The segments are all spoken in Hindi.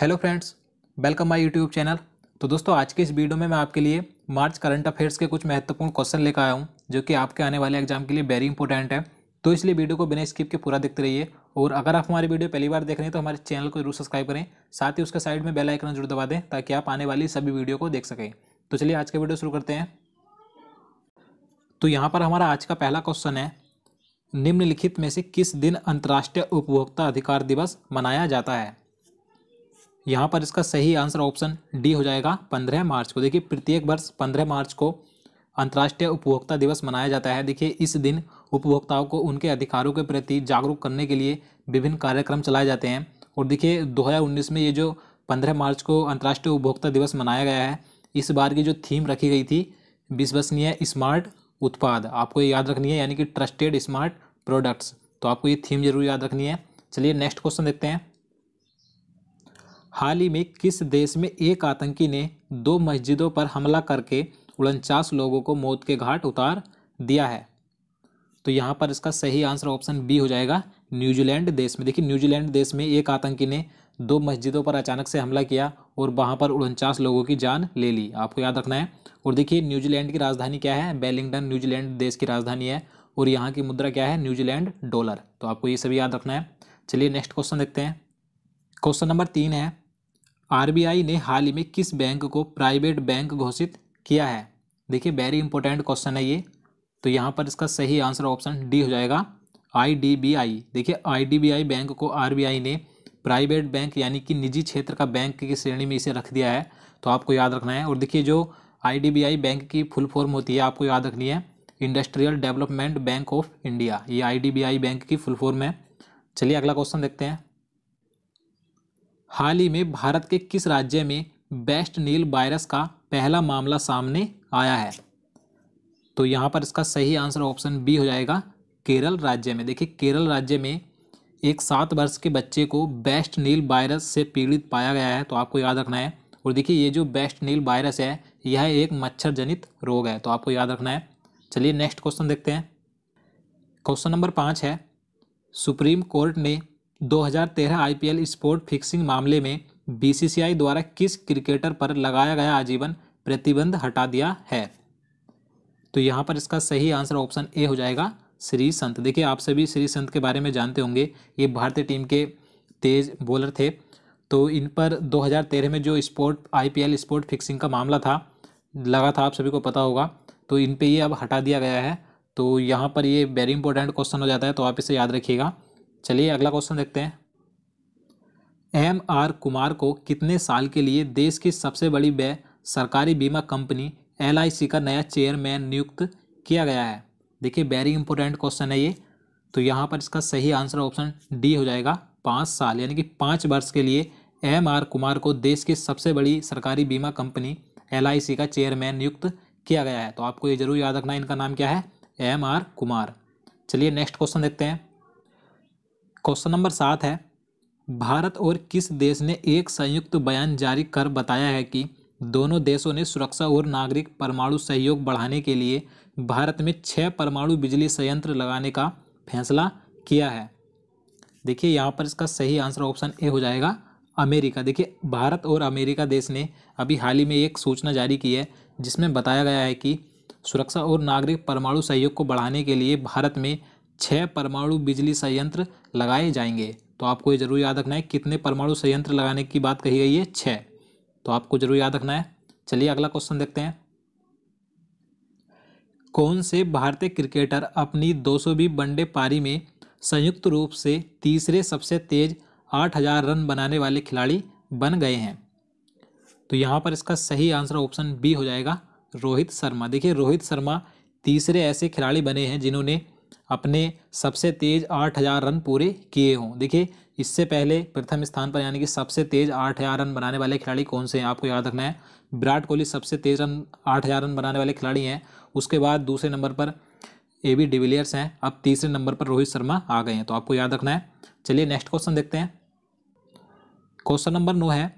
hello friends welcome my YouTube channel तो दोस्तों आज के इस वीडियो में मैं आपके लिए मार्च करंट अफेयर्स के कुछ महत्वपूर्ण क्वेश्चन लेकर आया हूँ जो कि आपके आने वाले एग्जाम के लिए वेरी इंपॉर्टेंट है तो इसलिए वीडियो को बिना स्किप के पूरा देखते रहिए और अगर आप हमारी वीडियो पहली बार देख रहे हैं तो हमारे चैनल को जरूर सब्सक्राइब करें साथ ही उसके साइड में बेल आइकन जरूर दबा दें ताकि आप आने वाली सभी वीडियो को देख सकें तो चलिए आज का वीडियो शुरू करते हैं तो यहाँ पर हमारा आज का पहला क्वेश्चन है निम्नलिखित में से किस दिन अंतर्राष्ट्रीय उपभोक्ता अधिकार दिवस मनाया जाता है यहाँ पर इसका सही आंसर ऑप्शन डी हो जाएगा पंद्रह मार्च को देखिए प्रत्येक वर्ष पंद्रह मार्च को अंतर्राष्ट्रीय उपभोक्ता दिवस मनाया जाता है देखिए इस दिन उपभोक्ताओं को उनके अधिकारों के प्रति जागरूक करने के लिए विभिन्न कार्यक्रम चलाए जाते हैं और देखिए 2019 में ये जो 15 मार्च को अंतर्राष्ट्रीय उपभोक्ता दिवस मनाया गया है इस बार की जो थीम रखी गई थी विश्वसनीय स्मार्ट उत्पाद आपको ये याद रखनी है यानी कि ट्रस्टेड स्मार्ट प्रोडक्ट्स तो आपको ये थीम जरूर याद रखनी है चलिए नेक्स्ट क्वेश्चन देखते हैं हाल ही में किस देश में एक आतंकी ने दो मस्जिदों पर हमला करके उनचास लोगों को मौत के घाट उतार दिया है तो यहाँ पर इसका सही आंसर ऑप्शन बी हो जाएगा न्यूजीलैंड देश में देखिए न्यूजीलैंड देश में एक आतंकी ने दो मस्जिदों पर अचानक से हमला किया और वहाँ पर उनचास लोगों की जान ले ली आपको याद रखना है और देखिए न्यूजीलैंड की राजधानी क्या है बेलिंगटन न्यूजीलैंड देश की राजधानी है और यहाँ की मुद्रा क्या है न्यूजीलैंड डॉलर तो आपको ये सभी याद रखना है चलिए नेक्स्ट क्वेश्चन देखते हैं क्वेश्चन नंबर तीन है आरबीआई ने हाल ही में किस बैंक को प्राइवेट बैंक घोषित किया है देखिए वेरी इंपॉर्टेंट क्वेश्चन है ये तो यहाँ पर इसका सही आंसर ऑप्शन डी हो जाएगा आईडीबीआई देखिए आईडीबीआई बैंक को आरबीआई ने प्राइवेट बैंक यानी कि निजी क्षेत्र का बैंक की श्रेणी में इसे रख दिया है तो आपको याद रखना है और देखिए जो आई बैंक की फुल फॉर्म होती है आपको याद रखनी है industrial development bank of India ये आई बैंक की फुल फॉर्म है चलिए अगला क्वेश्चन देखते हैं हाल ही में भारत के किस राज्य में बेस्ट नील वायरस का पहला मामला सामने आया है तो यहाँ पर इसका सही आंसर ऑप्शन बी हो जाएगा केरल राज्य में देखिए केरल राज्य में एक सात वर्ष के बच्चे को बेस्ट नील वायरस से पीड़ित पाया गया है तो आपको याद रखना है और देखिए ये जो बेस्ट नील वायरस है यह एक मच्छर जनित रोग है तो आपको याद रखना है चलिए नेक्स्ट क्वेश्चन देखते हैं क्वेश्चन नंबर पाँच है सुप्रीम कोर्ट ने 2013 आईपीएल स्पोर्ट फिक्सिंग मामले में बीसीसीआई द्वारा किस क्रिकेटर पर लगाया गया आजीवन प्रतिबंध हटा दिया है तो यहाँ पर इसका सही आंसर ऑप्शन ए हो जाएगा श्री संत देखिए आप सभी श्री संत के बारे में जानते होंगे ये भारतीय टीम के तेज बॉलर थे तो इन पर 2013 में जो स्पोर्ट आईपीएल स्पोर्ट फिक्सिंग का मामला था लगा था आप सभी को पता होगा तो इन पे ये अब हटा दिया गया है तो यहाँ पर ये वेरी इंपॉर्टेंट क्वेश्चन हो जाता है तो आप इसे याद रखिएगा चलिए अगला क्वेश्चन देखते हैं एम आर कुमार को कितने साल के लिए देश की सबसे बड़ी बे सरकारी बीमा कंपनी एल का नया चेयरमैन नियुक्त किया गया है देखिए वेरी इंपॉर्टेंट क्वेश्चन है ये तो यहाँ पर इसका सही आंसर ऑप्शन डी हो जाएगा पाँच साल यानी कि पाँच वर्ष के लिए एम आर कुमार को देश की सबसे बड़ी सरकारी बीमा कंपनी एल का चेयरमैन नियुक्त किया गया है तो आपको ये जरूर याद रखना इनका नाम क्या है एम आर कुमार चलिए नेक्स्ट क्वेश्चन देखते हैं क्वेश्चन नंबर सात है भारत और किस देश ने एक संयुक्त बयान जारी कर बताया है कि दोनों देशों ने सुरक्षा और नागरिक परमाणु सहयोग बढ़ाने के लिए भारत में छः परमाणु बिजली संयंत्र लगाने का फैसला किया है देखिए यहाँ पर इसका सही आंसर ऑप्शन ए हो जाएगा अमेरिका देखिए भारत और अमेरिका देश ने अभी हाल ही में एक सूचना जारी की है जिसमें बताया गया है कि सुरक्षा और नागरिक परमाणु सहयोग को बढ़ाने के लिए भारत में छः परमाणु बिजली संयंत्र लगाए जाएंगे तो आपको ये जरूर याद रखना है कितने परमाणु संयंत्र लगाने की बात कही गई है छः तो आपको जरूर याद रखना है चलिए अगला क्वेश्चन देखते हैं कौन से भारतीय क्रिकेटर अपनी दो सौवीं वनडे पारी में संयुक्त रूप से तीसरे सबसे तेज आठ हजार रन बनाने वाले खिलाड़ी बन गए हैं तो यहाँ पर इसका सही आंसर ऑप्शन बी हो जाएगा रोहित शर्मा देखिए रोहित शर्मा तीसरे ऐसे खिलाड़ी बने हैं जिन्होंने अपने सबसे तेज़ आठ हज़ार रन पूरे किए हों देखिए इससे पहले प्रथम स्थान पर यानी कि सबसे तेज़ आठ हज़ार रन बनाने वाले खिलाड़ी कौन से हैं आपको याद रखना है विराट कोहली सबसे तेज़ रन आठ हज़ार रन बनाने वाले खिलाड़ी हैं उसके बाद दूसरे नंबर पर ए बी डिविलियर्स हैं अब तीसरे नंबर पर रोहित शर्मा आ गए हैं तो आपको याद रखना है चलिए नेक्स्ट क्वेश्चन देखते हैं क्वेश्चन नंबर नौ है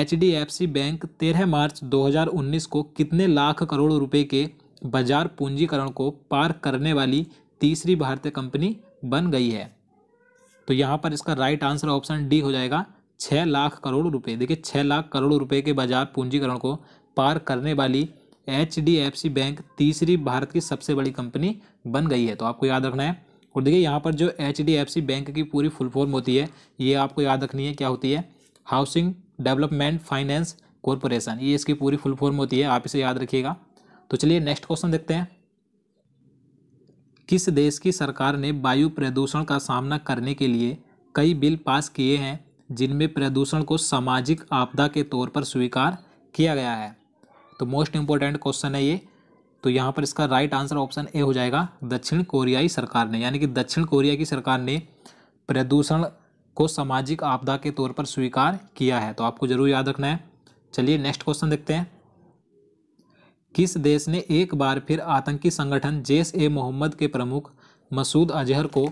H D F C bank तेरह मार्च दो हजार उन्नीस को कितने लाख करोड़ रुपए के बाजार पूंजीकरण को पार करने वाली तीसरी भारतीय कंपनी बन गई है तो यहाँ पर इसका राइट आंसर ऑप्शन डी हो जाएगा छः लाख करोड़ रुपए देखिए छः लाख करोड़ रुपए के बाजार पूंजीकरण को पार करने वाली एच बैंक तीसरी भारत की सबसे बड़ी कंपनी बन गई है तो आपको याद रखना है और देखिए यहाँ पर जो एच बैंक की पूरी फुल फॉर्म होती है ये आपको याद रखनी है क्या होती है हाउसिंग डेवलपमेंट फाइनेंस कॉरपोरेशन ये इसकी पूरी फुल फॉर्म होती है आप इसे याद रखिएगा तो चलिए नेक्स्ट क्वेश्चन देखते हैं किस देश की सरकार ने वायु प्रदूषण का सामना करने के लिए कई बिल पास किए हैं जिनमें प्रदूषण को सामाजिक आपदा के तौर पर स्वीकार किया गया है तो मोस्ट इम्पोर्टेंट क्वेश्चन है ये तो यहाँ पर इसका राइट आंसर ऑप्शन ए हो जाएगा दक्षिण कोरियाई सरकार ने यानी कि दक्षिण कोरिया की सरकार ने प्रदूषण को सामाजिक आपदा के तौर पर स्वीकार किया है तो आपको ज़रूर याद रखना है चलिए नेक्स्ट क्वेश्चन देखते हैं किस देश ने एक बार फिर आतंकी संगठन जैश ए मोहम्मद के प्रमुख मसूद अजहर को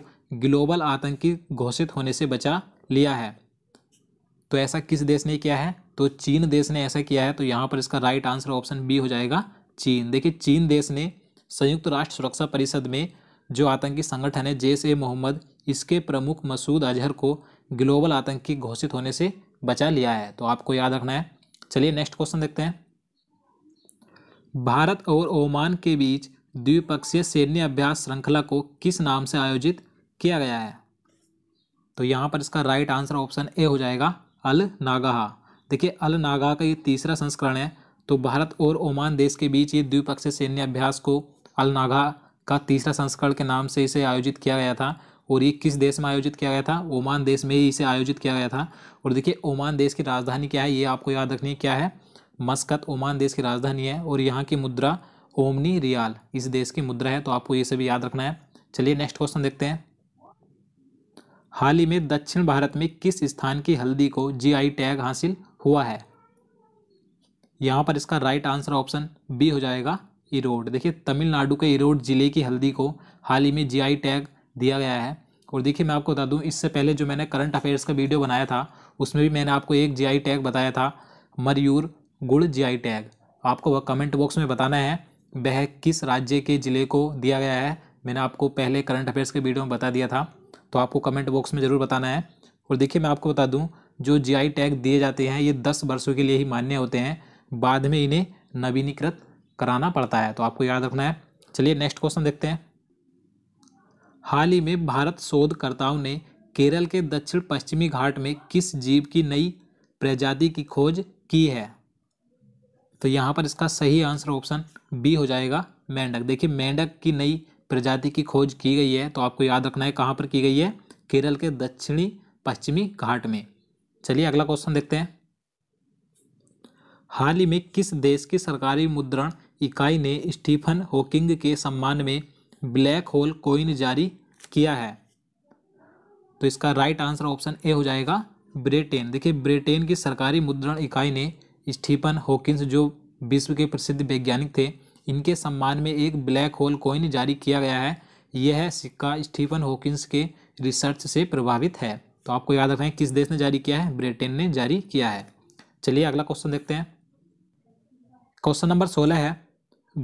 ग्लोबल आतंकी घोषित होने से बचा लिया है तो ऐसा किस देश ने किया है तो चीन देश ने ऐसा किया है तो यहाँ पर इसका राइट आंसर ऑप्शन बी हो जाएगा चीन देखिए चीन देश ने संयुक्त राष्ट्र सुरक्षा परिषद में जो आतंकी संगठन है जैश ए मोहम्मद इसके प्रमुख मसूद अजहर को ग्लोबल आतंकी घोषित होने से बचा लिया है तो आपको याद रखना है चलिए नेक्स्ट क्वेश्चन देखते हैं भारत और ओमान के बीच द्विपक्षीय सैन्य अभ्यास श्रृंखला को किस नाम से आयोजित किया गया है तो यहाँ पर इसका राइट आंसर ऑप्शन ए हो जाएगा अल नागाहा देखिए अल नागा का ये तीसरा संस्करण है तो भारत और ओमान देश के बीच ये द्विपक्षीय सैन्य अभ्यास को अल नागा का तीसरा संस्करण के नाम से इसे आयोजित किया गया था और ये किस देश में आयोजित किया गया था ओमान देश में ही इसे आयोजित किया गया था और देखिए ओमान देश की राजधानी क्या है ये आपको याद रखनी है क्या है मस्कत ओमान देश की राजधानी है और यहाँ की मुद्रा ओमनी रियाल इस देश की मुद्रा है तो आपको ये सभी याद रखना है चलिए नेक्स्ट क्वेश्चन देखते हैं हाल ही में दक्षिण भारत में किस स्थान की हल्दी को जीआई टैग हासिल हुआ है यहाँ पर इसका राइट आंसर ऑप्शन बी हो जाएगा इरोड देखिए तमिलनाडु के इरोड जिले की हल्दी को हाल ही में जीआई टैग दिया गया है और देखिए मैं आपको बता दूँ इससे पहले जो मैंने करंट अफेयर्स का वीडियो बनाया था उसमें भी मैंने आपको एक जी टैग बताया था मरयूर गुड़ आई टैग आपको वह कमेंट बॉक्स में बताना है वह किस राज्य के ज़िले को दिया गया है मैंने आपको पहले करंट अफेयर्स के वीडियो में बता दिया था तो आपको कमेंट बॉक्स में ज़रूर बताना है और देखिए मैं आपको बता दूं जो जीआई टैग दिए जाते हैं ये दस वर्षों के लिए ही मान्य होते हैं बाद में इन्हें नवीनीकृत कराना पड़ता है तो आपको याद रखना है चलिए नेक्स्ट क्वेश्चन देखते हैं हाल ही में भारत शोधकर्ताओं ने केरल के दक्षिण पश्चिमी घाट में किस जीव की नई प्रजाति की खोज की है तो यहाँ पर इसका सही आंसर ऑप्शन बी हो जाएगा मेंढक देखिए मेंढक की नई प्रजाति की खोज की गई है तो आपको याद रखना है कहाँ पर की गई है केरल के दक्षिणी पश्चिमी घाट में चलिए अगला क्वेश्चन देखते हैं हाल ही में किस देश की सरकारी मुद्रण इकाई ने स्टीफन होकिंग के सम्मान में ब्लैक होल कोइन जारी किया है तो इसका राइट आंसर ऑप्शन ए हो जाएगा ब्रिटेन देखिए ब्रिटेन की सरकारी मुद्रण इकाई ने स्टीफन हॉकिंस जो विश्व के प्रसिद्ध वैज्ञानिक थे इनके सम्मान में एक ब्लैक होल कॉइन जारी किया गया है यह सिक्का स्टीफन हॉकिंस के रिसर्च से प्रभावित है तो आपको याद रखना है किस देश ने जारी किया है ब्रिटेन ने जारी किया है चलिए अगला क्वेश्चन देखते हैं क्वेश्चन नंबर सोलह है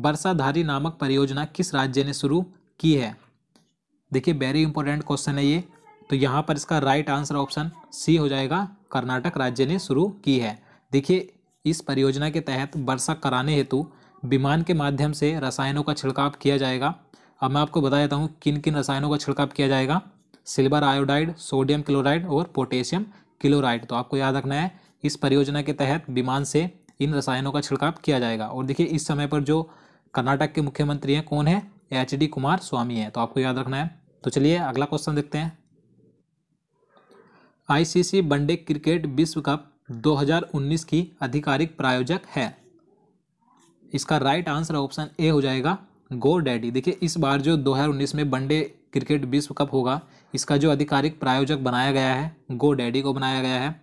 वर्षाधारी नामक परियोजना किस राज्य ने शुरू की है देखिए वेरी इंपॉर्टेंट क्वेश्चन है ये तो यहाँ पर इसका राइट आंसर ऑप्शन सी हो जाएगा कर्नाटक राज्य ने शुरू की है देखिए इस परियोजना के तहत वर्षा कराने हेतु विमान के माध्यम से रसायनों का छिड़काव किया जाएगा अब मैं आपको बता देता हूँ किन किन रसायनों का छिड़काव किया जाएगा सिल्वर आयोडाइड सोडियम क्लोराइड और पोटेशियम क्लोराइड तो आपको याद रखना है इस परियोजना के तहत विमान से इन रसायनों का छिड़काव किया जाएगा और देखिए इस समय पर जो कर्नाटक के मुख्यमंत्री हैं कौन है एच डी कुमार स्वामी है तो आपको याद रखना है तो चलिए अगला क्वेश्चन देखते हैं आईसीसी वनडे क्रिकेट विश्व कप 2019 की आधिकारिक प्रायोजक है इसका राइट आंसर ऑप्शन ए हो जाएगा गो डैडी देखिए इस बार जो 2019 में वनडे क्रिकेट विश्व कप होगा इसका जो आधिकारिक प्रायोजक बनाया गया है गो डैडी को बनाया गया है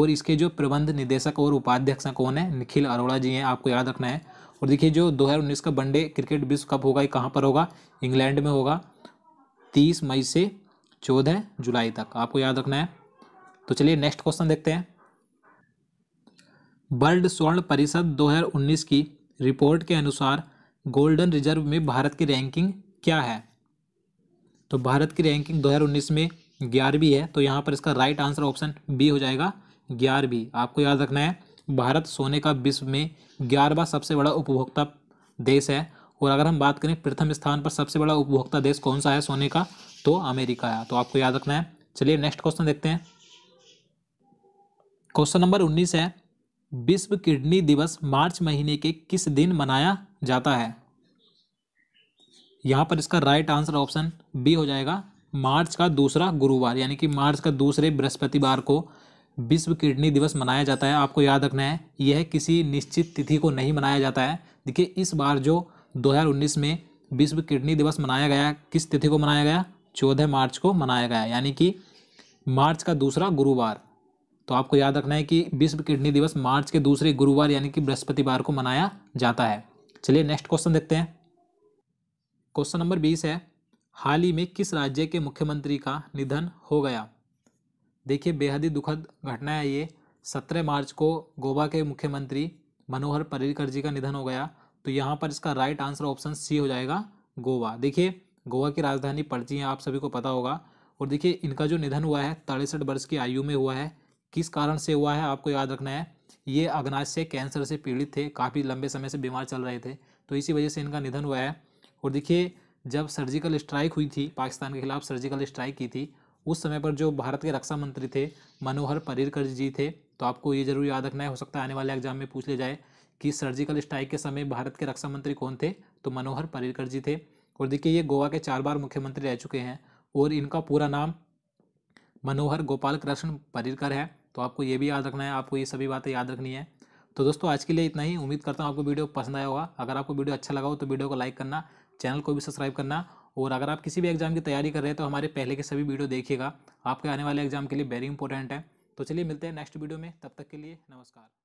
और इसके जो प्रबंध निदेशक और उपाध्यक्ष कौन है निखिल अरोड़ा जी हैं आपको याद रखना है और देखिए जो 2019 का वनडे क्रिकेट विश्व कप होगा ये कहाँ पर होगा इंग्लैंड में होगा तीस मई से चौदह जुलाई तक आपको याद रखना है तो चलिए नेक्स्ट क्वेश्चन देखते हैं वर्ल्ड स्वर्ण परिषद 2019 की रिपोर्ट के अनुसार गोल्डन रिजर्व में भारत की रैंकिंग क्या है तो भारत की रैंकिंग 2019 में ग्यारहवीं है तो यहाँ पर इसका राइट आंसर ऑप्शन बी हो जाएगा ग्यारहवीं आपको याद रखना है भारत सोने का विश्व में ग्यारहवा सबसे बड़ा उपभोक्ता देश है और अगर हम बात करें प्रथम स्थान पर सबसे बड़ा उपभोक्ता देश कौन सा है सोने का तो अमेरिका है तो आपको याद रखना है चलिए नेक्स्ट क्वेश्चन देखते हैं क्वेश्चन नंबर उन्नीस है विश्व किडनी दिवस मार्च महीने के किस दिन मनाया जाता है यहाँ पर इसका राइट आंसर ऑप्शन बी हो जाएगा मार्च का दूसरा गुरुवार यानी कि मार्च का दूसरे बृहस्पतिवार को विश्व किडनी दिवस मनाया जाता है आपको याद रखना है यह किसी निश्चित तिथि को नहीं मनाया जाता है देखिए इस बार जो 2019 में विश्व किडनी दिवस मनाया गया किस तिथि को मनाया गया चौदह मार्च को मनाया गया यानी कि मार्च का दूसरा गुरुवार तो आपको याद रखना है कि विश्व किडनी दिवस मार्च के दूसरे गुरुवार यानी कि बृहस्पतिवार को मनाया जाता है चलिए नेक्स्ट क्वेश्चन देखते हैं क्वेश्चन नंबर बीस है हाल ही में किस राज्य के मुख्यमंत्री का निधन हो गया देखिए बेहद ही दुखद घटना है ये सत्रह मार्च को गोवा के मुख्यमंत्री मनोहर पर्रिकर जी का निधन हो गया तो यहाँ पर इसका राइट आंसर ऑप्शन सी हो जाएगा गोवा देखिए गोवा की राजधानी पड़ती है आप सभी को पता होगा और देखिए इनका जो निधन हुआ है तिरसठ वर्ष की आयु में हुआ है किस कारण से हुआ है आपको याद रखना है ये अग्नाश से कैंसर से पीड़ित थे काफ़ी लंबे समय से बीमार चल रहे थे तो इसी वजह से इनका निधन हुआ है और देखिए जब सर्जिकल स्ट्राइक हुई थी पाकिस्तान के खिलाफ सर्जिकल स्ट्राइक की थी उस समय पर जो भारत के रक्षा मंत्री थे मनोहर पर्रिकर जी थे तो आपको ये जरूर याद रखना है हो सकता है आने वाले एग्जाम में पूछ ले जाए कि सर्जिकल स्ट्राइक के समय भारत के रक्षा मंत्री कौन थे तो मनोहर पर्रिकर जी थे और देखिए ये गोवा के चार बार मुख्यमंत्री रह चुके हैं और इनका पूरा नाम मनोहर गोपाल कृष्ण पर्रिकर है तो आपको ये भी याद रखना है आपको ये सभी बातें याद रखनी है तो दोस्तों आज के लिए इतना ही उम्मीद करता हूँ आपको वीडियो पसंद आया होगा अगर आपको वीडियो अच्छा लगा हो तो वीडियो को लाइक करना चैनल को भी सब्सक्राइब करना और अगर आप किसी भी एग्जाम की तैयारी कर रहे हैं तो हमारे पहले के सभी वीडियो देखिएगा आपके आने वाले एग्जाम के लिए वेरी इंपॉर्टेंट है तो चलिए मिलते हैं नेक्स्ट वीडियो में तब तक के लिए नमस्कार